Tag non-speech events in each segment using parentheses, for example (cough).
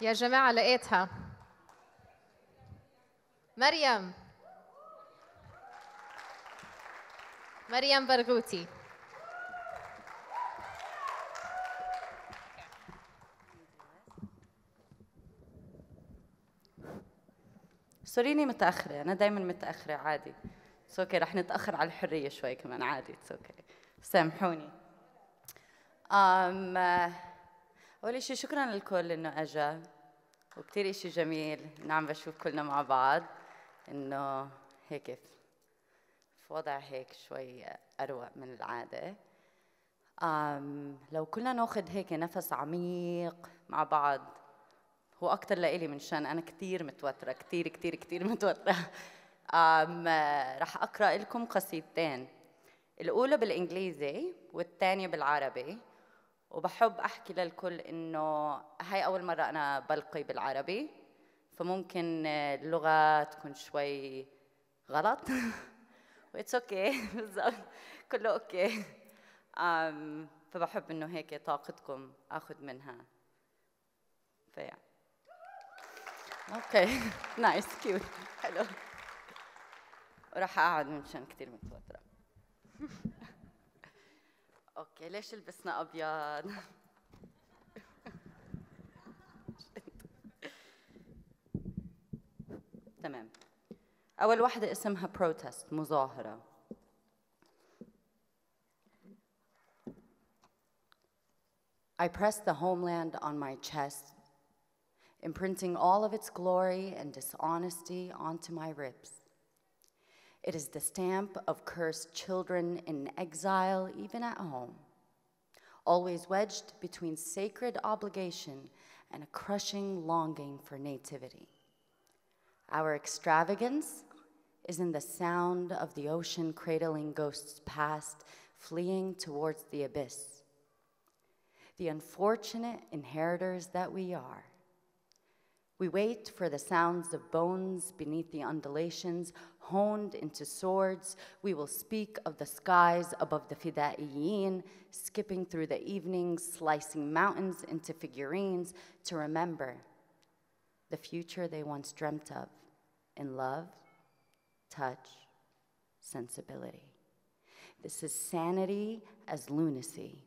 يا جماعة لقيتها مريم مريم برغوتي سوريني متأخرة أنا دايما متأخرة عادي سوكي رح نتأخر على الحرية شوي كمان عادي اتس اوكي سامحوني um، أول شيء شكرا للكل إنه أجا وكثير إشي جميل إنه عم بشوف كلنا مع بعض إنه هيك في وضع هيك شوي أروق من العادة أم لو كلنا ناخذ هيك نفس عميق مع بعض هو أكتر لإلي من شان أنا كثير متوترة كثير كثير كثير متوترة أم رح أقرأ لكم قصيدتين الأولى بالإنجليزي والثانية بالعربي وبحب احكي للكل انه هاي اول مره انا بلقي بالعربي فممكن اللغه تكون شوي غلط اتس اوكي بالضبط كله اوكي أم فبحب انه هيك طاقتكم اخذ منها فيا اوكي نايس كيوت حلو وراح اقعد منشان كثير متوتره (laughs) اوكي ليش لبسنا ابيض؟ تمام اول واحده اسمها بروتست مظاهره I pressed the homeland on my chest, imprinting all of its glory and dishonesty onto my ribs. It is the stamp of cursed children in exile, even at home, always wedged between sacred obligation and a crushing longing for nativity. Our extravagance is in the sound of the ocean cradling ghosts past, fleeing towards the abyss. The unfortunate inheritors that we are. We wait for the sounds of bones beneath the undulations, honed into swords. We will speak of the skies above the fidaiyin, skipping through the evenings, slicing mountains into figurines to remember the future they once dreamt of in love, touch, sensibility. This is sanity as lunacy.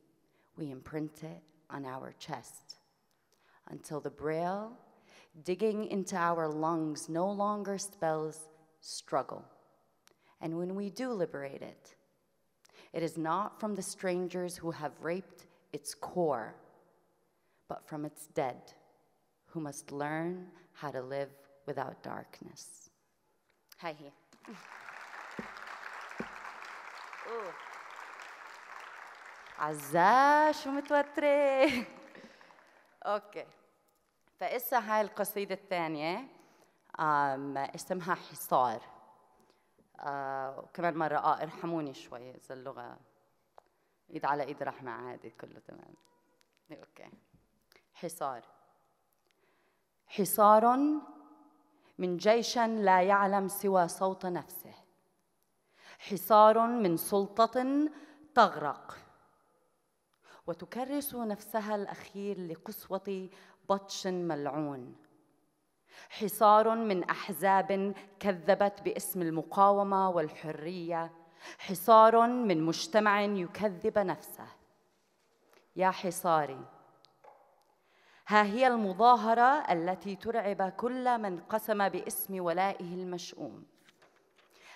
We imprint it on our chest until the braille digging into our lungs no longer spells struggle. And when we do liberate it, it is not from the strangers who have raped its core, but from its dead, who must learn how to live without darkness. Hi. عزاه شو متوترة أوكي فإسا هاي القصيدة الثانية اسمها حصار آه، وكمان مرة آه ارحموني شوي إذا اللغة إيد على إيد رحمة عادي كله تمام إيه، أوكي حصار حصار من جيش لا يعلم سوى صوت نفسه حصار من سلطة تغرق وتكرس نفسها الأخير لقسوة بطش ملعون حصار من احزاب كذبت باسم المقاومه والحريه حصار من مجتمع يكذب نفسه يا حصاري ها هي المظاهره التي ترعب كل من قسم باسم ولائه المشؤوم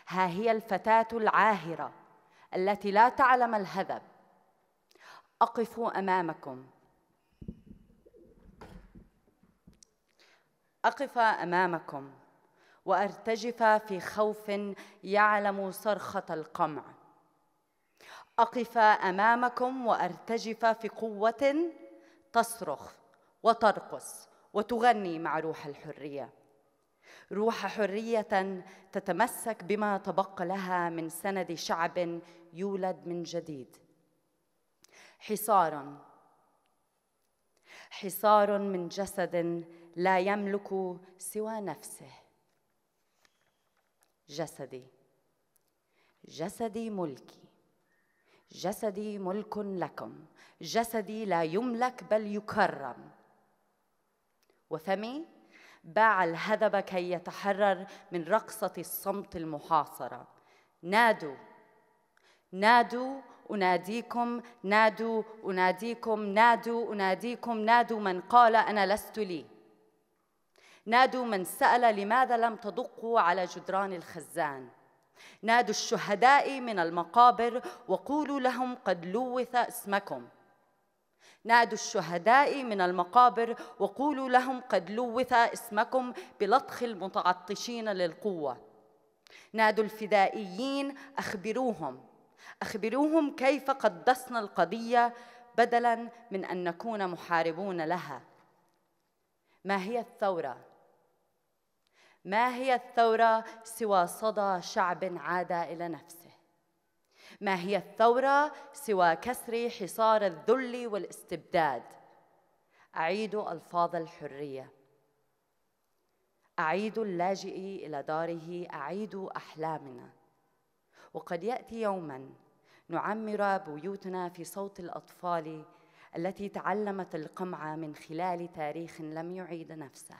ها هي الفتاه العاهره التي لا تعلم الهذب اقف امامكم اقف امامكم وارتجف في خوف يعلم صرخه القمع اقف امامكم وارتجف في قوه تصرخ وترقص وتغني مع روح الحريه روح حريه تتمسك بما تبقى لها من سند شعب يولد من جديد حصارا حصار من جسد لا يملك سوى نفسه جسدي جسدي ملكي جسدي ملك لكم جسدي لا يملك بل يكرم وفمي باع الهذب كي يتحرر من رقصة الصمت المحاصرة نادوا نادوا أناديكم نادوا أناديكم نادوا أناديكم نادوا من قال أنا لست لي نادوا من سأل لماذا لم تدقوا على جدران الخزان نادوا الشهداء من المقابر وقولوا لهم قد لوث اسمكم نادوا الشهداء من المقابر وقولوا لهم قد لوث اسمكم بلطخ المتعطشين للقوه نادوا الفدائيين اخبروهم أخبروهم كيف قدسنا القضية بدلا من أن نكون محاربون لها ما هي الثورة؟ ما هي الثورة سوى صدى شعب عاد إلى نفسه ما هي الثورة سوى كسر حصار الذل والاستبداد أعيد ألفاظ الحرية أعيد اللاجئ إلى داره أعيد أحلامنا وقد ياتي يوما نعمر بيوتنا في صوت الاطفال التي تعلمت القمع من خلال تاريخ لم يعيد نفسه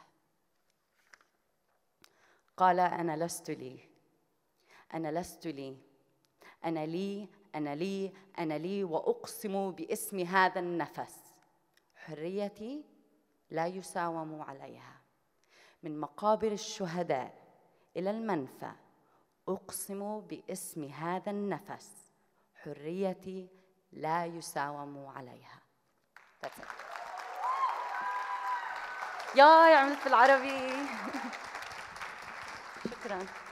قال انا لست لي انا لست لي انا لي انا لي انا لي واقسم باسم هذا النفس حريتي لا يساوم عليها من مقابر الشهداء الى المنفى أقسم باسم هذا النفس حريتي لا يساوم عليها يا عملت بالعربي (laughs) شكرا